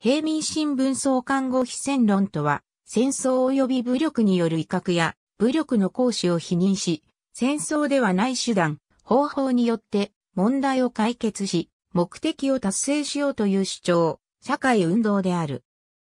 平民新聞総看護非戦論とは、戦争及び武力による威嚇や武力の行使を否認し、戦争ではない手段、方法によって問題を解決し、目的を達成しようという主張、社会運動である。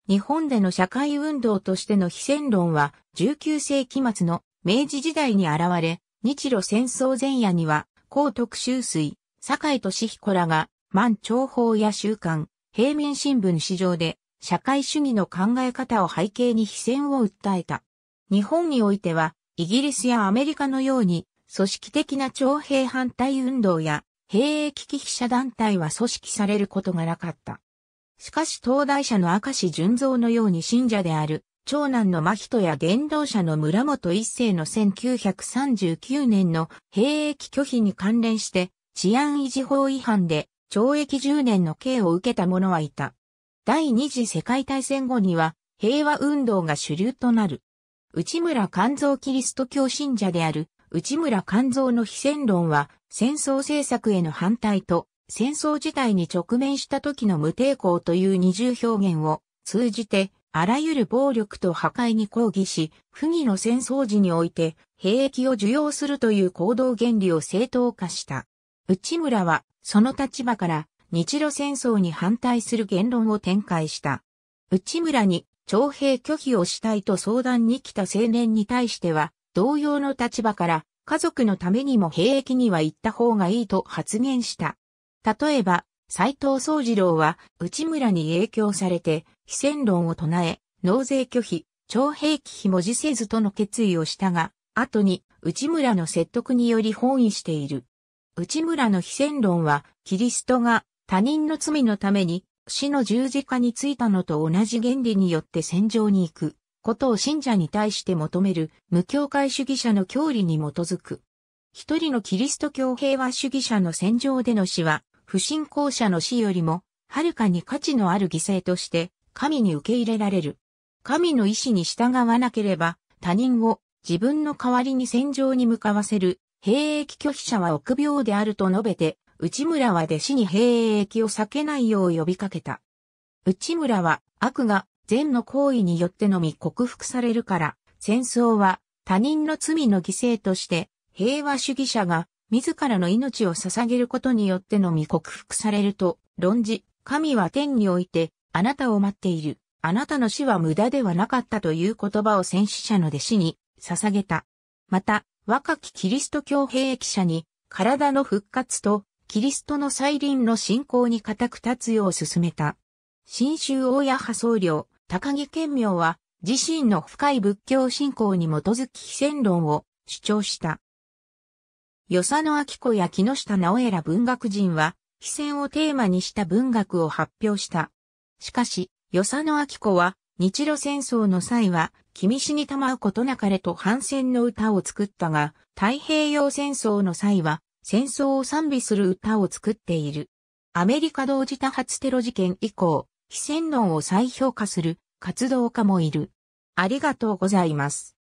日本での社会運動としての非戦論は19世紀末の明治時代に現れ、日露戦争前夜には、江徳秋水、坂井俊彦らが、満長法や習慣、平民新聞史上で社会主義の考え方を背景に非戦を訴えた。日本においては、イギリスやアメリカのように、組織的な徴兵反対運動や、兵役危機者団体は組織されることがなかった。しかし東大者の明石純造のように信者である、長男の真人や伝道者の村本一世の1939年の兵役拒否に関連して治安維持法違反で懲役10年の刑を受けた者はいた。第二次世界大戦後には平和運動が主流となる。内村勘蔵キリスト教信者である内村勘蔵の非戦論は戦争政策への反対と戦争自体に直面した時の無抵抗という二重表現を通じてあらゆる暴力と破壊に抗議し、不義の戦争時において兵役を受容するという行動原理を正当化した。内村はその立場から日露戦争に反対する言論を展開した。内村に徴兵拒否をしたいと相談に来た青年に対しては、同様の立場から家族のためにも兵役には行った方がいいと発言した。例えば、斎藤宗次郎は内村に影響されて、非戦論を唱え、納税拒否、徴兵拒否も辞せずとの決意をしたが、後に内村の説得により本意している。内村の非戦論は、キリストが他人の罪のために死の十字架についたのと同じ原理によって戦場に行くことを信者に対して求める無教会主義者の教理に基づく。一人のキリスト教平和主義者の戦場での死は、不信仰者の死よりも、はるかに価値のある犠牲として、神に受け入れられる。神の意志に従わなければ、他人を自分の代わりに戦場に向かわせる兵役拒否者は臆病であると述べて、内村は弟子に兵役を避けないよう呼びかけた。内村は悪が善の行為によってのみ克服されるから、戦争は他人の罪の犠牲として平和主義者が自らの命を捧げることによってのみ克服されると論じ、神は天においてあなたを待っている。あなたの死は無駄ではなかったという言葉を戦死者の弟子に捧げた。また、若きキリスト教兵役者に、体の復活と、キリストの再臨の信仰に固く立つよう進めた。新州大谷派僧侶、高木賢明は、自身の深い仏教信仰に基づき非戦論を主張した。与謝野明子や木下直江ら文学人は、非戦をテーマにした文学を発表した。しかし、与謝野明子は、日露戦争の際は、君死にまうことなかれと反戦の歌を作ったが、太平洋戦争の際は、戦争を賛美する歌を作っている。アメリカ同時多発テロ事件以降、非戦論を再評価する活動家もいる。ありがとうございます。